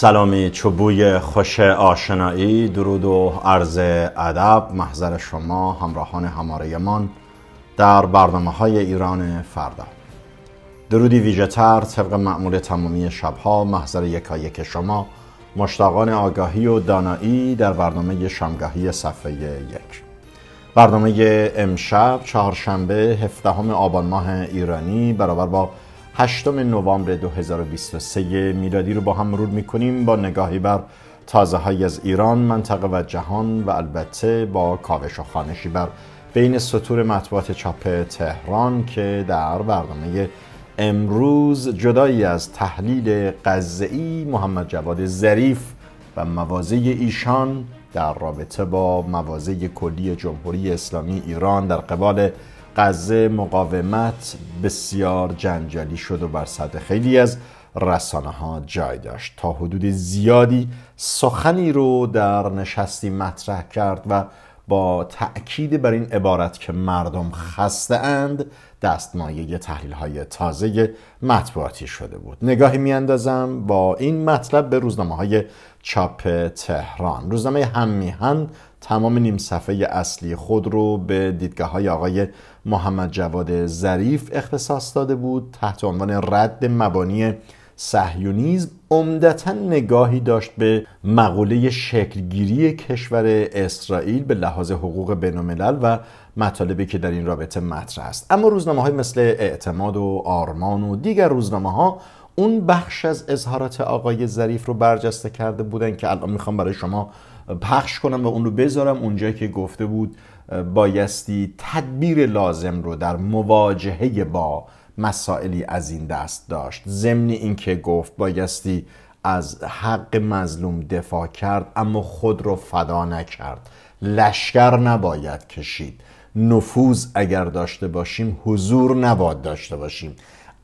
سلامی چوبوی خوش آشنایی درود و عرض ادب محضر شما همراهان هماریمان در برنامه های ایران فردا درودی ویژه تر طبق معمول تمامی شبها محضر یکایک شما مشتاقان آگاهی و دانایی در برنامه شامگاهی صفحه یک برنامه امشب چهارشنبه هفته آبان ماه ایرانی برابر با 8 نوامبر 2023 میلادی رو با هم مرور میکنیم با نگاهی بر تازه های از ایران، منطقه و جهان و البته با کاوش و خانشی بر بین سطور مطبوعات چاپ تهران که در برنامه امروز جدایی از تحلیل قضعی محمد جواد ظریف و موازه ایشان در رابطه با موازه کلی جمهوری اسلامی ایران در قبال قضه مقاومت بسیار جنجالی شد و بر سطح خیلی از رسانه ها جای داشت تا حدود زیادی سخنی رو در نشستی مطرح کرد و با تأکید بر این عبارت که مردم خسته اند دستمایه تحلیل های تازه مطبوعاتی شده بود نگاهی میاندازم با این مطلب به روزنامه های چاپ تهران روزنامه هم میهن تمام نیم صفحه اصلی خود رو به دیدگاه های آقای محمد جواد ظریف اختصاص داده بود تحت عنوان رد مبانی سهیونیزم عمدتا نگاهی داشت به مقوله شکلگیری کشور اسرائیل به لحاظ حقوق بین و مطالبی که در این رابطه مطرح است اما روزنامه های مثل اعتماد و آرمان و دیگر روزنامه ها اون بخش از اظهارات آقای ظریف رو برجسته کرده بودن که الان میخوام برای شما پخش کنم و اون رو بذارم اونجا که گفته بود بایستی تدبیر لازم رو در مواجهه با مسائلی از این دست داشت ضمن اینکه گفت بایستی از حق مظلوم دفاع کرد اما خود رو فدا نکرد لشکر نباید کشید نفوذ اگر داشته باشیم حضور نباید داشته باشیم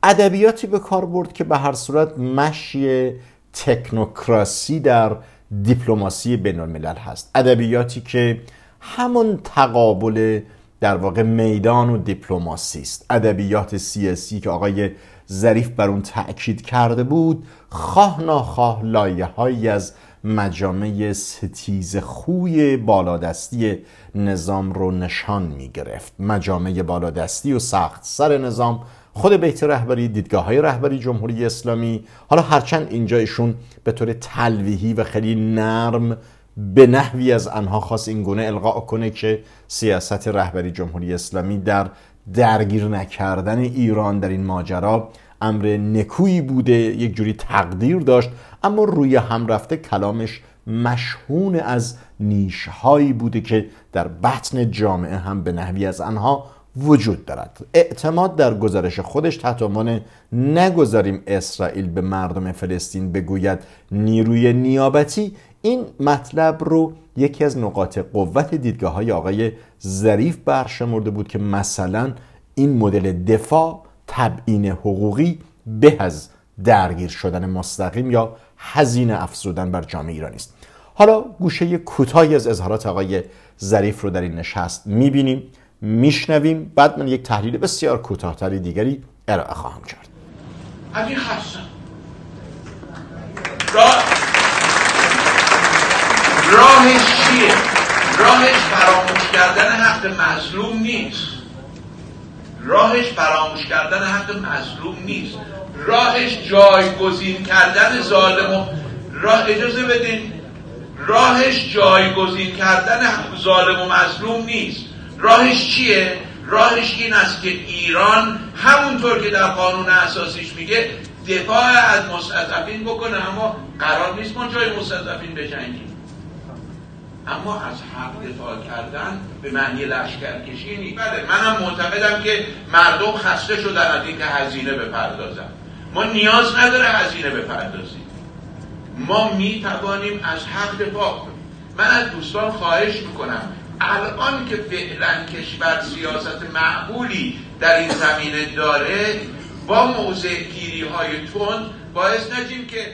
ادبیاتی به کار برد که به هر صورت مشی تکنوکراسی در دیپلماسی بین الملل هست ادبیاتی که همون تقابل در واقع میدان و دیپلماسی است ادبیات سیاسی که آقای ظریف بر اون تاکید کرده بود خواه ناخواه لایه از مجامع ستیز خوی بالادستی نظام رو نشان می گرفت مجامع بالادستی و سخت سر نظام خود بیت رهبری دیدگاه های رهبری جمهوری اسلامی حالا هرچند اینجا ایشون به طور تلویحی و خیلی نرم به نحوی از آنها خواست این گونه القا کنه که سیاست رهبری جمهوری اسلامی در درگیر نکردن ایران در این ماجرا امر نکویی بوده یک جوری تقدیر داشت اما روی هم رفته کلامش مشهون از نیشهایی بوده که در بطن جامعه هم به نحوی از آنها وجود دارد اعتماد در گزارش خودش تحت عنوان نگذاریم اسرائیل به مردم فلسطین بگوید نیروی نیابتی این مطلب رو یکی از نقاط قوت دیدگاه های آقای ظریف برشمرده بود که مثلا این مدل دفاع تبعین حقوقی به از درگیر شدن مستقیم یا هزینه افزودن بر جامعه ایرانی است حالا گوشه کوتاهی از اظهارات آقای ظریف رو در این نشست میبینیم میشنویم بعد من یک تحلیل بسیار کوتاهتری دیگری ارائه خواهم کرد علی حسن راهش چیه؟ راهش فراموش کردن حق مظلوم نیست راهش فراموش کردن حق مظلوم نیست راهش جایگزین کردن ظالم و راه اجازه بدین راهش جایگزین کردن ظالم و مظلوم نیست راهش چیه؟ راهش این است که ایران همونطور که در قانون اساسیش میگه دفاع از مستضعفین بکنه اما قرار نیست ما جای مستضعفین بجنگیم اما از حق دفاع کردن به معنی لشکرکشی نیست بله منم معتقدم که مردم خسته شدن از اینکه هزینه بپردازن ما نیاز نداره هزینه بپردازیم ما میتوانیم از حق دفاع کنیم من از دوستان خواهش میکنم الان که فعلا کشور سیاست معقولی در این زمینه داره با موضع گیری های تون باعث نجیم که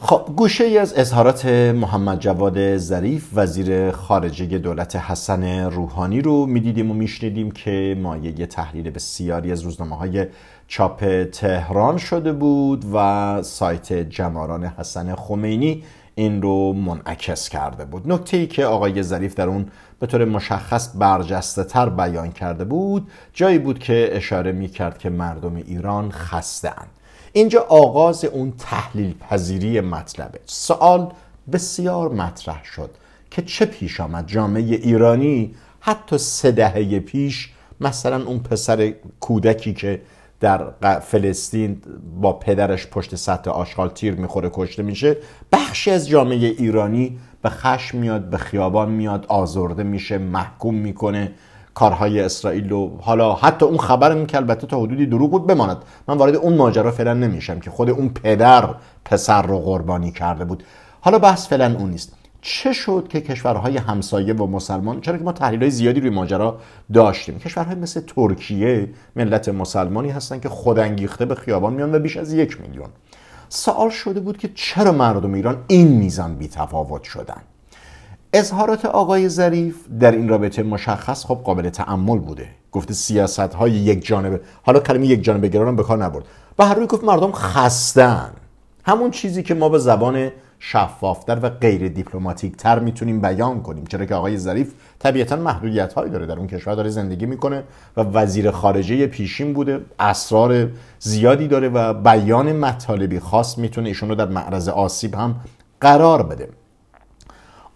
خب گوشه ای از اظهارات محمد جواد ظریف وزیر خارجه دولت حسن روحانی رو میدیدیم و میشنیدیم که مایه تحلیل بسیاری از روزنامه های چاپ تهران شده بود و سایت جماران حسن خمینی این رو منعکس کرده بود نکته ای که آقای ظریف در اون به طور مشخص برجسته تر بیان کرده بود جایی بود که اشاره می کرد که مردم ایران خسته اند اینجا آغاز اون تحلیل پذیری مطلبه سوال بسیار مطرح شد که چه پیش آمد جامعه ایرانی حتی سه دهه پیش مثلا اون پسر کودکی که در فلسطین با پدرش پشت سطح آشغال تیر میخوره کشته میشه بخشی از جامعه ایرانی به خشم میاد به خیابان میاد آزرده میشه محکوم میکنه کارهای اسرائیل رو حالا حتی اون خبرم که البته تا حدودی دروغ بود بماند من وارد اون ماجرا فعلا نمیشم که خود اون پدر پسر رو قربانی کرده بود حالا بحث فعلا اون نیست چه شد که کشورهای همسایه و مسلمان چرا که ما تحلیلهای زیادی روی ماجرا داشتیم کشورهای مثل ترکیه ملت مسلمانی هستن که خودانگیخته به خیابان میان و بیش از یک میلیون سوال شده بود که چرا مردم ایران این میزان بی تفاوت شدن اظهارات آقای ظریف در این رابطه مشخص خب قابل تعمل بوده گفته سیاست های یک جانبه حالا کلمه یک جانبه به کار نبرد به هر روی گفت مردم خستن همون چیزی که ما به زبان شفافتر و غیر دیپلماتیک تر میتونیم بیان کنیم چرا که آقای ظریف طبیعتا محدودیت هایی داره در اون کشور داره زندگی میکنه و وزیر خارجه پیشین بوده اسرار زیادی داره و بیان مطالبی خاص میتونه ایشون رو در معرض آسیب هم قرار بده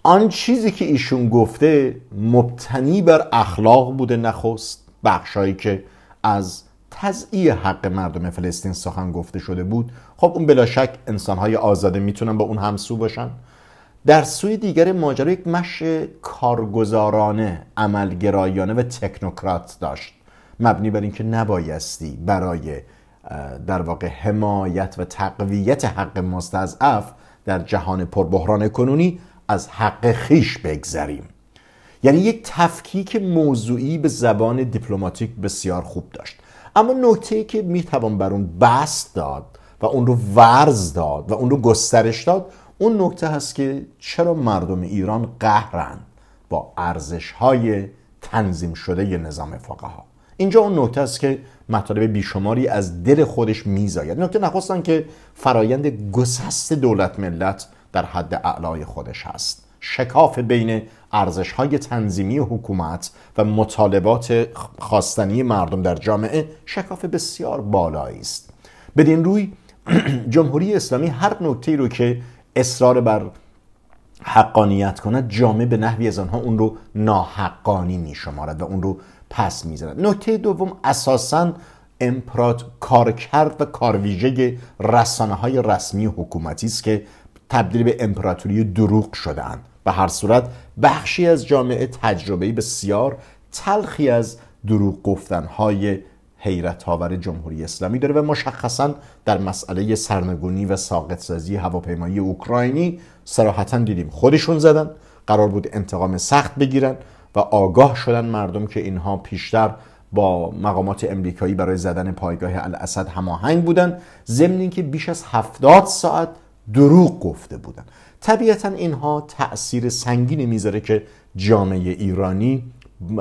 آن چیزی که ایشون گفته مبتنی بر اخلاق بوده نخست بخشایی که از تضعیه حق مردم فلسطین سخن گفته شده بود خب اون بلا شک انسانهای آزاده میتونن با اون همسو باشن در سوی دیگر ماجرا یک مش کارگزارانه عملگرایانه و تکنوکرات داشت مبنی بر اینکه نبایستی برای در واقع حمایت و تقویت حق مستضعف در جهان پربحران کنونی از حق خیش بگذریم یعنی یک تفکیک موضوعی به زبان دیپلماتیک بسیار خوب داشت اما نکته که میتوان بر اون بست داد و اون رو ورز داد و اون رو گسترش داد اون نکته هست که چرا مردم ایران قهرند با ارزش های تنظیم شده ی نظام فقها اینجا اون نکته است که مطالب بیشماری از دل خودش میزاید نکته نخواستن که فرایند گسست دولت ملت در حد اعلای خودش هست شکاف بین ارزش های تنظیمی حکومت و مطالبات خواستنی مردم در جامعه شکاف بسیار بالایی است بدین روی جمهوری اسلامی هر نکته رو که اصرار بر حقانیت کند جامعه به نحوی از آنها اون رو ناحقانی می شمارد و اون رو پس میزند نکته دوم اساسا امپرات کارکرد و کارویژه رسانه های رسمی حکومتی است که تبدیل به امپراتوری دروغ شدهاند به هر صورت بخشی از جامعه تجربه بسیار تلخی از دروغ گفتن های حیرت آور جمهوری اسلامی داره و مشخصا در مسئله سرنگونی و ساقط سازی هواپیمایی اوکراینی سراحتا دیدیم خودشون زدن قرار بود انتقام سخت بگیرن و آگاه شدن مردم که اینها پیشتر با مقامات امریکایی برای زدن پایگاه الاسد هماهنگ بودن ضمن که بیش از هفتاد ساعت دروغ گفته بودن طبیعتا اینها تأثیر سنگینی میذاره که جامعه ایرانی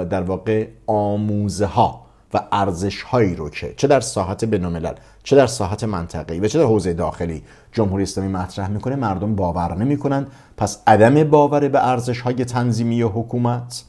در واقع آموزه ها و ارزش هایی رو که چه در ساحت بنوملل، چه در ساحت منطقه‌ای و چه در حوزه داخلی جمهوری اسلامی مطرح میکنه مردم باور نمیکنن پس عدم باور به ارزش های تنظیمی حکومت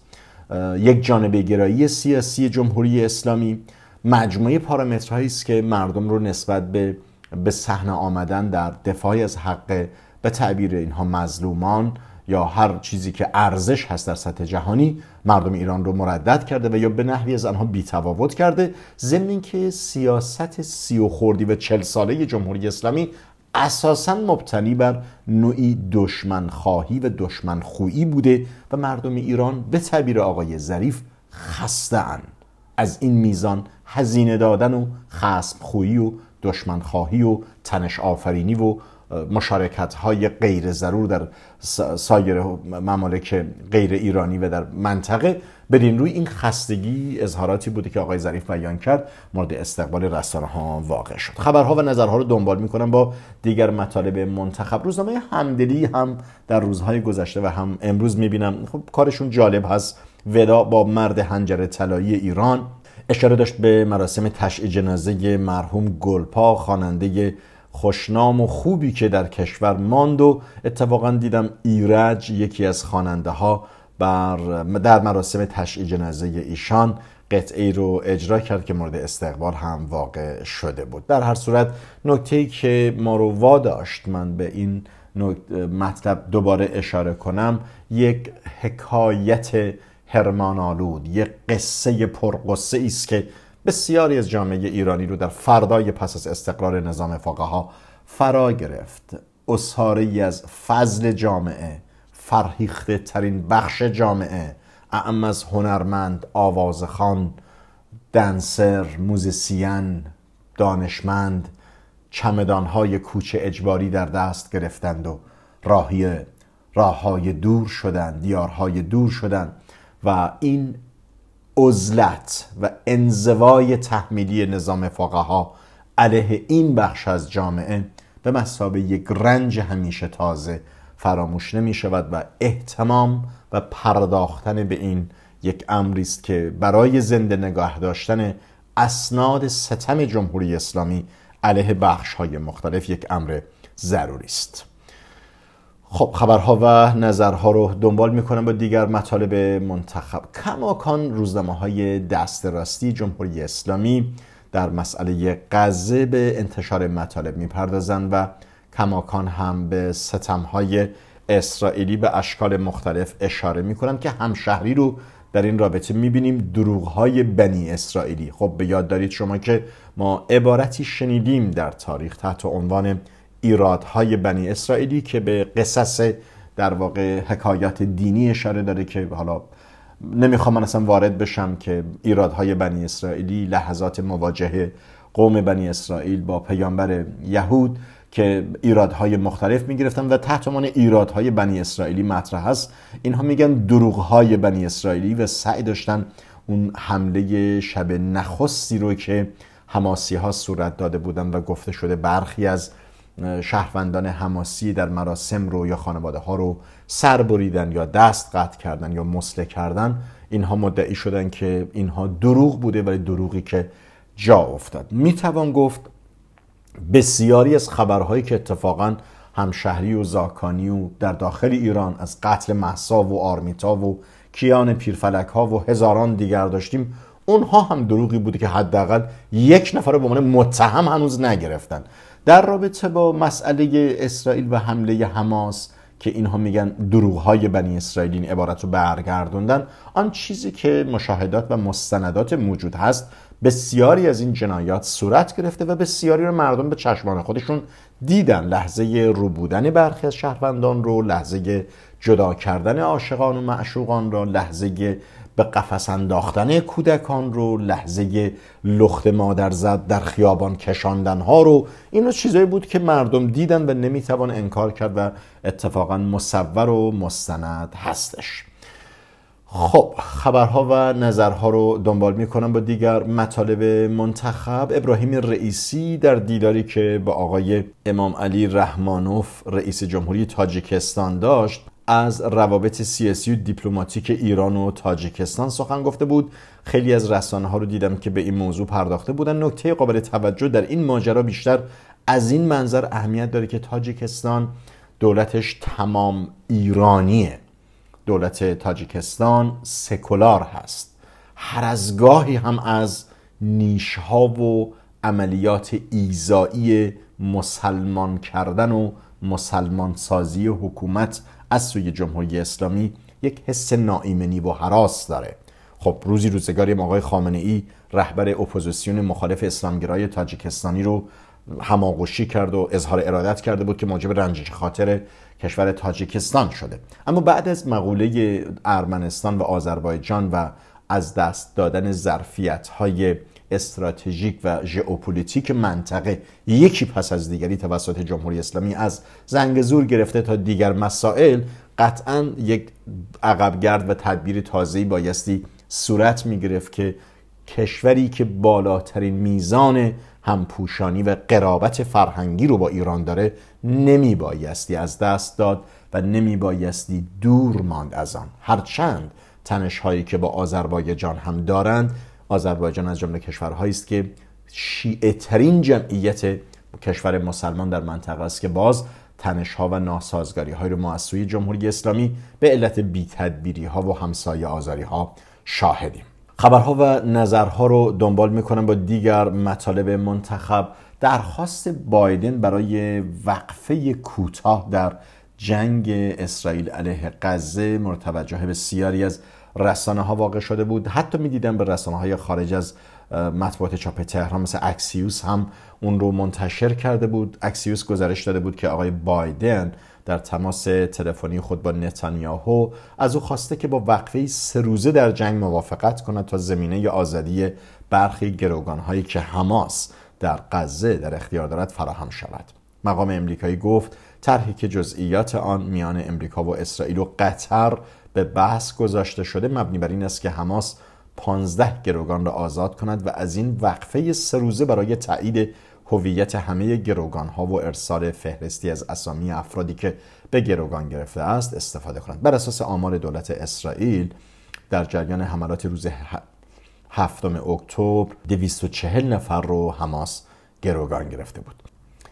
یک جانبه گرایی سیاسی جمهوری اسلامی مجموعه پارامترهایی است که مردم رو نسبت به به صحنه آمدن در دفاع از حق به تعبیر اینها مظلومان یا هر چیزی که ارزش هست در سطح جهانی مردم ایران رو مردد کرده و یا به نحوی از آنها بیتفاوت کرده ضمن اینکه سیاست سی و خوردی و چل ساله جمهوری اسلامی اساسا مبتنی بر نوعی دشمنخواهی و خویی بوده و مردم ایران به تعبیر آقای ظریف خسته. از این میزان هزینه دادن و خویی و دشمنخواهی و تنش آفرینی و مشارکت های غیر ضرور در سایر ممالک غیر ایرانی و در منطقه بدین روی این خستگی اظهاراتی بوده که آقای ظریف بیان کرد مورد استقبال رسانه ها واقع شد خبرها و نظرها رو دنبال میکنم با دیگر مطالب منتخب روزنامه همدلی هم در روزهای گذشته و هم امروز میبینم خب کارشون جالب هست ودا با مرد هنجر طلایی ایران اشاره داشت به مراسم تشییع جنازه مرحوم گلپا خواننده خوشنام و خوبی که در کشور ماند و اتفاقا دیدم ایرج یکی از خواننده ها بر در مراسم تشییع جنازه ایشان قطعی رو اجرا کرد که مورد استقبال هم واقع شده بود در هر صورت نکته ای که ما رو واداشت من به این مطلب دوباره اشاره کنم یک حکایت هرمانالود یک قصه پرقصه است که بسیاری از جامعه ایرانی رو در فردای پس از استقرار نظام فقها فرا گرفت اصحاره از فضل جامعه فرهیخته ترین بخش جامعه اعم از هنرمند، آوازخان، دنسر، موزیسین، دانشمند چمدانهای کوچه اجباری در دست گرفتند و راهی راه های دور شدند دیارهای دور شدند و این عزلت و انزوای تحمیلی نظام فقها علیه این بخش از جامعه به مسابه یک رنج همیشه تازه فراموش نمی شود و احتمام و پرداختن به این یک امری است که برای زنده نگاه داشتن اسناد ستم جمهوری اسلامی علیه بخش های مختلف یک امر ضروری است خب خبرها و نظرها رو دنبال میکنم با دیگر مطالب منتخب کماکان روزنامه های دست راستی جمهوری اسلامی در مسئله غزه به انتشار مطالب میپردازند و کماکان هم به ستم های اسرائیلی به اشکال مختلف اشاره میکنند که همشهری رو در این رابطه میبینیم دروغ های بنی اسرائیلی خب به یاد دارید شما که ما عبارتی شنیدیم در تاریخ تحت عنوان ایرادهای بنی اسرائیلی که به قصص در واقع حکایات دینی اشاره داره که حالا نمیخوام من اصلا وارد بشم که ایرادهای بنی اسرائیلی لحظات مواجهه قوم بنی اسرائیل با پیامبر یهود که ایرادهای مختلف میگرفتن و تحت عنوان ایرادهای بنی اسرائیلی مطرح هست اینها میگن دروغهای بنی اسرائیلی و سعی داشتن اون حمله شب نخستی رو که حماسی ها صورت داده بودن و گفته شده برخی از شهروندان حماسی در مراسم رو یا خانواده ها رو سر بریدن یا دست قطع کردن یا مسله کردن اینها مدعی شدن که اینها دروغ بوده ولی دروغی که جا افتاد میتوان گفت بسیاری از خبرهایی که اتفاقا همشهری و زاکانی و در داخل ایران از قتل محسا و آرمیتا و کیان پیرفلک ها و هزاران دیگر داشتیم اونها هم دروغی بوده که حداقل یک نفر رو به عنوان متهم هنوز نگرفتن در رابطه با مسئله اسرائیل و حمله حماس که اینها میگن دروغهای بنی اسرائیل این عبارت رو برگردوندن آن چیزی که مشاهدات و مستندات موجود هست بسیاری از این جنایات صورت گرفته و بسیاری رو مردم به چشمان خودشون دیدن لحظه رو بودن برخی از شهروندان رو لحظه جدا کردن عاشقان و معشوقان را لحظه به قفس انداختن کودکان رو لحظه لخت مادر زد در خیابان کشاندن ها رو اینو چیزایی بود که مردم دیدن و نمیتوان انکار کرد و اتفاقا مصور و مستند هستش خب خبرها و نظرها رو دنبال میکنم با دیگر مطالب منتخب ابراهیم رئیسی در دیداری که با آقای امام علی رحمانوف رئیس جمهوری تاجیکستان داشت از روابط سیاسی و دیپلماتیک ایران و تاجیکستان سخن گفته بود خیلی از رسانه ها رو دیدم که به این موضوع پرداخته بودن نکته قابل توجه در این ماجرا بیشتر از این منظر اهمیت داره که تاجیکستان دولتش تمام ایرانیه دولت تاجیکستان سکولار هست هر از گاهی هم از نیشها و عملیات ایزایی مسلمان کردن و مسلمان سازی حکومت از سوی جمهوری اسلامی یک حس ناایمنی و حراس داره خب روزی روزگاری آقای خامنه ای رهبر اپوزیسیون مخالف اسلامگرای تاجیکستانی رو هماغوشی کرد و اظهار ارادت کرده بود که موجب رنجش خاطر کشور تاجیکستان شده اما بعد از مقوله ارمنستان و آذربایجان و از دست دادن ظرفیت های استراتژیک و ژئوپلیتیک منطقه یکی پس از دیگری توسط جمهوری اسلامی از زور گرفته تا دیگر مسائل قطعا یک عقبگرد و تدبیر تازه‌ای بایستی صورت میگرفت که کشوری که بالاترین میزان همپوشانی و قرابت فرهنگی رو با ایران داره نمی بایستی از دست داد و نمی بایستی دور ماند از آن هرچند تنش هایی که با آذربایجان هم دارند آذربایجان از جمله کشورهایی است که شیعه ترین جمعیت کشور مسلمان در منطقه است که باز تنش ها و ناسازگاری های رو ما جمهوری اسلامی به علت بی تدبیری ها و همسایه آزاری ها شاهدیم خبرها و نظرها رو دنبال میکنم با دیگر مطالب منتخب درخواست بایدن برای وقفه کوتاه در جنگ اسرائیل علیه غزه مرتوجه بسیاری از رسانه ها واقع شده بود حتی میدیدم به رسانه های خارج از مطبوعات چاپ تهران مثل اکسیوس هم اون رو منتشر کرده بود اکسیوس گزارش داده بود که آقای بایدن در تماس تلفنی خود با نتانیاهو از او خواسته که با وقفه سه روزه در جنگ موافقت کند تا زمینه آزادی برخی گروگان هایی که حماس در غزه در اختیار دارد فراهم شود مقام امریکایی گفت طرحی که جزئیات آن میان امریکا و اسرائیل و قطر به بحث گذاشته شده مبنی بر این است که حماس 15 گروگان را آزاد کند و از این وقفه سه روزه برای تایید هویت همه گروگان ها و ارسال فهرستی از اسامی افرادی که به گروگان گرفته است استفاده کنند بر اساس آمار دولت اسرائیل در جریان حملات روز هفتم اکتبر 240 نفر رو حماس گروگان گرفته بود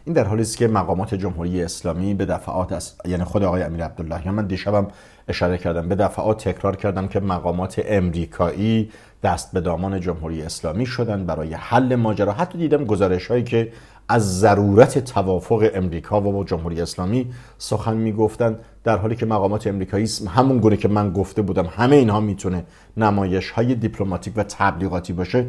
این در حالی است که مقامات جمهوری اسلامی به دفعات از یعنی خود آقای امیر عبداللهیان من دیشبم اشاره کردم به دفعات تکرار کردم که مقامات امریکایی دست به دامان جمهوری اسلامی شدن برای حل ماجرا حتی دیدم گزارش هایی که از ضرورت توافق امریکا و جمهوری اسلامی سخن میگفتن در حالی که مقامات امریکایی همون گونه که من گفته بودم همه اینها میتونه نمایش های دیپلماتیک و تبلیغاتی باشه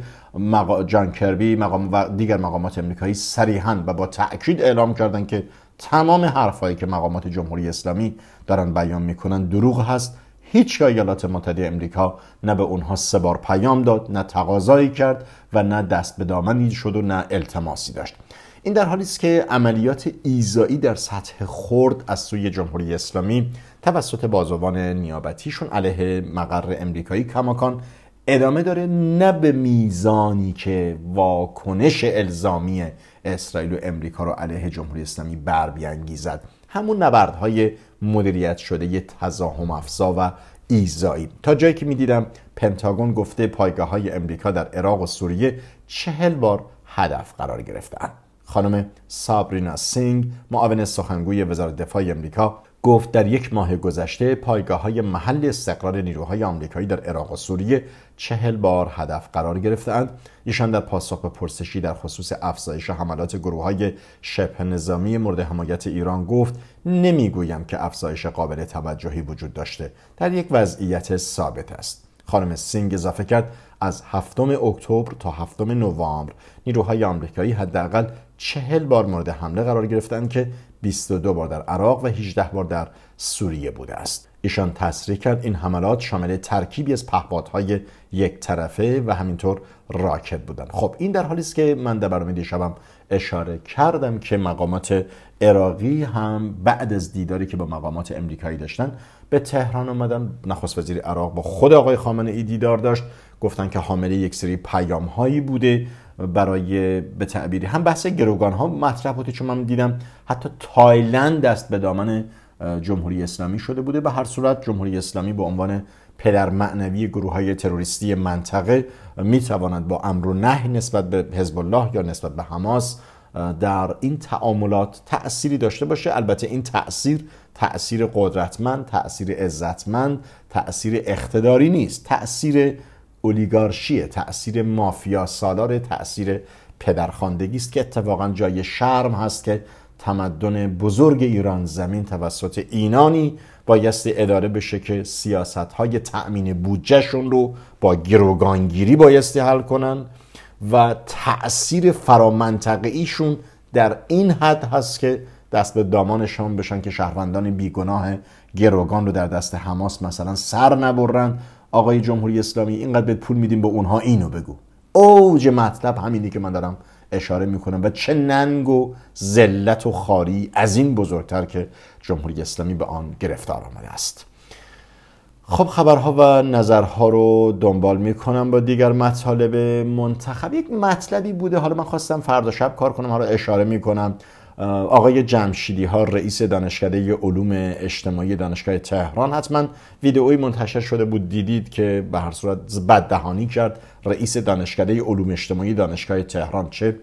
جان کربی مقام و دیگر مقامات امریکایی صریحا و با تاکید اعلام کردن که تمام حرفهایی که مقامات جمهوری اسلامی دارن بیان میکنن دروغ هست هیچ ایالات متحده امریکا نه به اونها سه بار پیام داد نه تقاضایی کرد و نه دست به دامنی شد و نه التماسی داشت این در حالی است که عملیات ایزایی در سطح خرد از سوی جمهوری اسلامی توسط بازوان نیابتیشون علیه مقر امریکایی کماکان ادامه داره نه به میزانی که واکنش الزامی اسرائیل و امریکا رو علیه جمهوری اسلامی بر بیانگیزد همون نبردهای مدیریت شده یه تزاهم افزا و ایزایی تا جایی که میدیدم پنتاگون گفته پایگاه های امریکا در عراق و سوریه چهل بار هدف قرار گرفتن خانم سابرینا سینگ معاون سخنگوی وزارت دفاع امریکا گفت در یک ماه گذشته پایگاه های محل استقرار نیروهای آمریکایی در عراق و سوریه چهل بار هدف قرار گرفتند ایشان در پاسخ به پرسشی در خصوص افزایش حملات گروه های شبه نظامی مورد حمایت ایران گفت نمیگویم که افزایش قابل توجهی وجود داشته در یک وضعیت ثابت است خانم سینگ اضافه کرد از هفتم اکتبر تا هفتم نوامبر نیروهای آمریکایی حداقل چهل بار مورد حمله قرار گرفتن که 22 بار در عراق و 18 بار در سوریه بوده است ایشان تصریح کرد این حملات شامل ترکیبی از پهپادهای یک طرفه و همینطور راکت بودند خب این در حالی است که من در برنامه دیشبم اشاره کردم که مقامات عراقی هم بعد از دیداری که با مقامات امریکایی داشتن به تهران آمدن نخست وزیر عراق با خود آقای خامنه ای دیدار داشت گفتن که حامل یک سری پیام هایی بوده برای به تعبیری هم بحث گروگان ها مطرح بوده چون من دیدم حتی تایلند دست به دامن جمهوری اسلامی شده بوده به هر صورت جمهوری اسلامی به عنوان پدر معنوی گروه های تروریستی منطقه می تواند با امر و نهی نسبت به حزب الله یا نسبت به حماس در این تعاملات تأثیری داشته باشه البته این تأثیر تأثیر قدرتمند تأثیر عزتمند تأثیر اختداری نیست تأثیر اولیگارشی تاثیر مافیا سالار تاثیر پدرخواندگی است که اتفاقا جای شرم هست که تمدن بزرگ ایران زمین توسط اینانی بایستی اداره بشه که سیاست های تأمین بودجهشون رو با گروگانگیری بایستی حل کنن و تأثیر فرامنطقه ایشون در این حد هست که دست به دامانشان بشن که شهروندان بیگناه گروگان رو در دست حماس مثلا سر نبرن آقای جمهوری اسلامی اینقدر به پول میدیم به اونها اینو بگو اوج مطلب همینی که من دارم اشاره میکنم و چه ننگ و ذلت و خاری از این بزرگتر که جمهوری اسلامی به آن گرفتار آمده است خب خبرها و نظرها رو دنبال میکنم با دیگر مطالب منتخب یک مطلبی بوده حالا من خواستم فردا شب کار کنم حالا اشاره میکنم آقای جمشیدی ها رئیس دانشکده علوم اجتماعی دانشگاه تهران حتما ویدئوی منتشر شده بود دیدید که به هر صورت بددهانی کرد رئیس دانشکده علوم اجتماعی دانشگاه تهران چه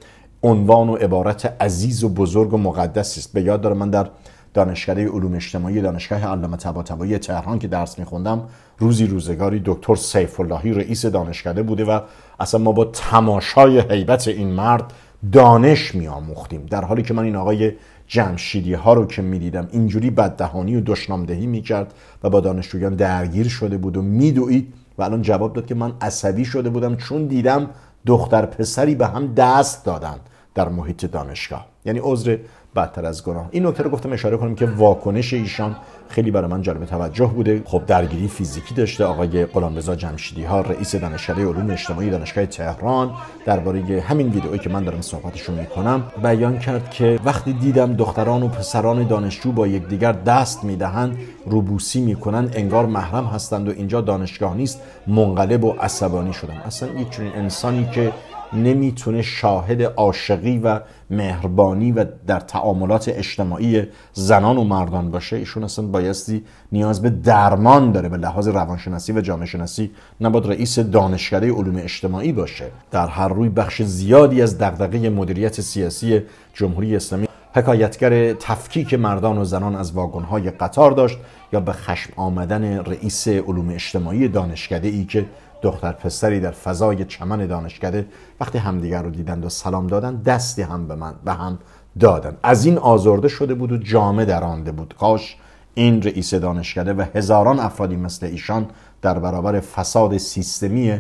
عنوان و عبارت عزیز و بزرگ و مقدس است به یاد داره من در دانشکده علوم اجتماعی دانشگاه علامه طباطبایی تهران که درس میخوندم روزی روزگاری دکتر سیف اللهی رئیس دانشکده بوده و اصلا ما با تماشای هیبت این مرد دانش میآموختیم در حالی که من این آقای جمشیدی ها رو که میدیدم اینجوری بددهانی و دشنامدهی میکرد و با دانشجویان درگیر شده بود و میدوید و الان جواب داد که من عصبی شده بودم چون دیدم دختر پسری به هم دست دادن در محیط دانشگاه یعنی عذر بدتر از گناه این نکته رو گفتم اشاره کنم که واکنش ایشان خیلی برای من جالب توجه بوده خب درگیری فیزیکی داشته آقای غلامرضا جمشیدی ها رئیس دانشکده علوم اجتماعی دانشگاه تهران درباره همین ویدئویی که من دارم صحبتش می میکنم بیان کرد که وقتی دیدم دختران و پسران دانشجو با یکدیگر دست میدهند روبوسی میکنند انگار محرم هستند و اینجا دانشگاه نیست منقلب و عصبانی شدم اصلا یک چنین انسانی که نمیتونه شاهد عاشقی و مهربانی و در تعاملات اجتماعی زنان و مردان باشه ایشون اصلا بایستی نیاز به درمان داره به لحاظ روانشناسی و جامعه شناسی نباید رئیس دانشکده علوم اجتماعی باشه در هر روی بخش زیادی از دغدغه مدیریت سیاسی جمهوری اسلامی حکایتگر تفکیک مردان و زنان از واگن‌های قطار داشت یا به خشم آمدن رئیس علوم اجتماعی دانشکده ای که دختر پسری در فضای چمن دانشکده وقتی همدیگر رو دیدند و سلام دادند دستی هم به من به هم دادند از این آزرده شده بود و جامعه درانده بود کاش این رئیس دانشکده و هزاران افرادی مثل ایشان در برابر فساد سیستمی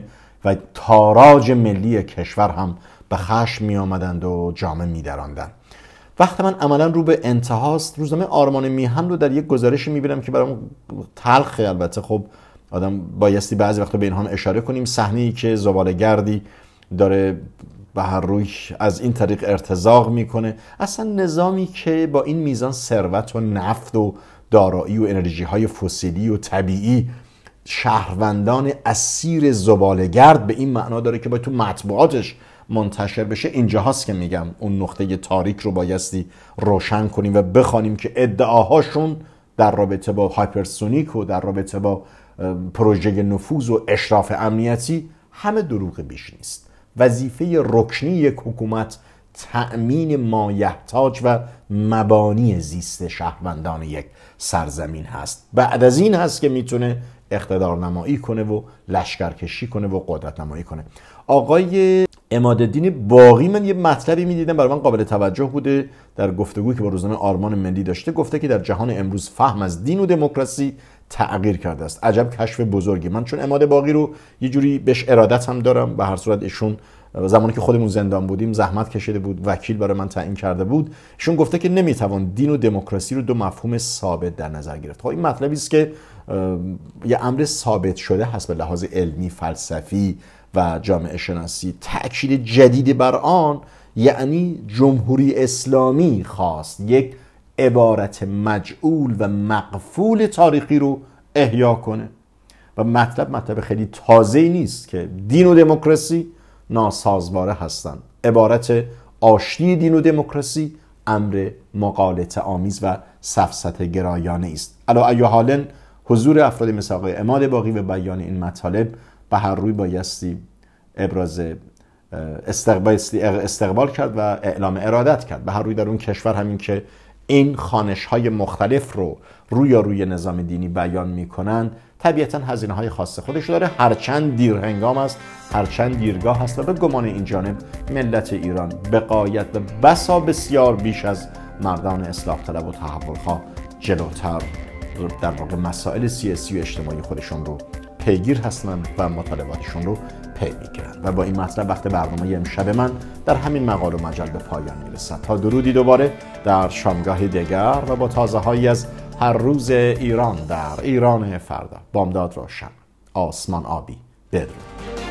و تاراج ملی کشور هم به خشم می آمدند و جامعه می دراندن وقت من عملا رو به انتهاست روزنامه آرمان میهن رو در یک گزارش می بینم که برام تلخه البته خب آدم بایستی بعضی وقتا به اینها اشاره کنیم صحنه ای که زباله گردی داره به هر روی از این طریق ارتزاق میکنه اصلا نظامی که با این میزان ثروت و نفت و دارایی و انرژی های فسیلی و طبیعی شهروندان اسیر گرد به این معنا داره که باید تو مطبوعاتش منتشر بشه اینجا که میگم اون نقطه تاریک رو بایستی روشن کنیم و بخوانیم که ادعاهاشون در رابطه با هایپرسونیک و در رابطه با پروژه نفوذ و اشراف امنیتی همه دروغ بیش نیست وظیفه رکنی یک حکومت تأمین مایحتاج و مبانی زیست شهروندان یک سرزمین هست بعد از این هست که میتونه اقتدار نمایی کنه و لشکرکشی کنه و قدرت نمایی کنه آقای امادالدین باقی من یه مطلبی میدیدم برای من قابل توجه بوده در گفتگویی که با روزنامه آرمان ملی داشته گفته که در جهان امروز فهم از دین و دموکراسی تغییر کرده است عجب کشف بزرگی من چون اماده باقی رو یه جوری بهش ارادت هم دارم به هر صورت ایشون زمانی که خودمون زندان بودیم زحمت کشیده بود وکیل برای من تعیین کرده بود ایشون گفته که نمیتوان دین و دموکراسی رو دو مفهوم ثابت در نظر گرفت خب این مطلبی است که یه امر ثابت شده هست به لحاظ علمی فلسفی و جامعه شناسی تاکید جدید بر آن یعنی جمهوری اسلامی خواست یک عبارت مجعول و مقفول تاریخی رو احیا کنه و مطلب مطلب خیلی تازه نیست که دین و دموکراسی ناسازواره هستند عبارت آشتی دین و دموکراسی امر مقالت آمیز و سفسط گرایانه است الا ای حالا حضور افراد مثل آقای اماد باقی و بیان این مطالب به هر روی بایستی ابراز استقبال, استقبال کرد و اعلام ارادت کرد به هر روی در اون کشور همین که این خانش های مختلف رو روی روی نظام دینی بیان میکنن طبیعتا هزینه های خاص خودش داره هرچند هنگام است هرچند دیرگاه هست و به گمان این جانب ملت ایران بقایت و بسا بسیار بیش از مردان اصلاح طلب و خواه جلوتر در واقع مسائل سیاسی و اجتماعی خودشون رو پیگیر هستند و مطالباتشون رو پی میگیرند و با این مطلب وقت برنامه امشب من در همین مقال و مجل به پایان میرسد تا درودی دوباره در شامگاه دیگر و با تازه هایی از هر روز ایران در ایران فردا بامداد روشن آسمان آبی بدرود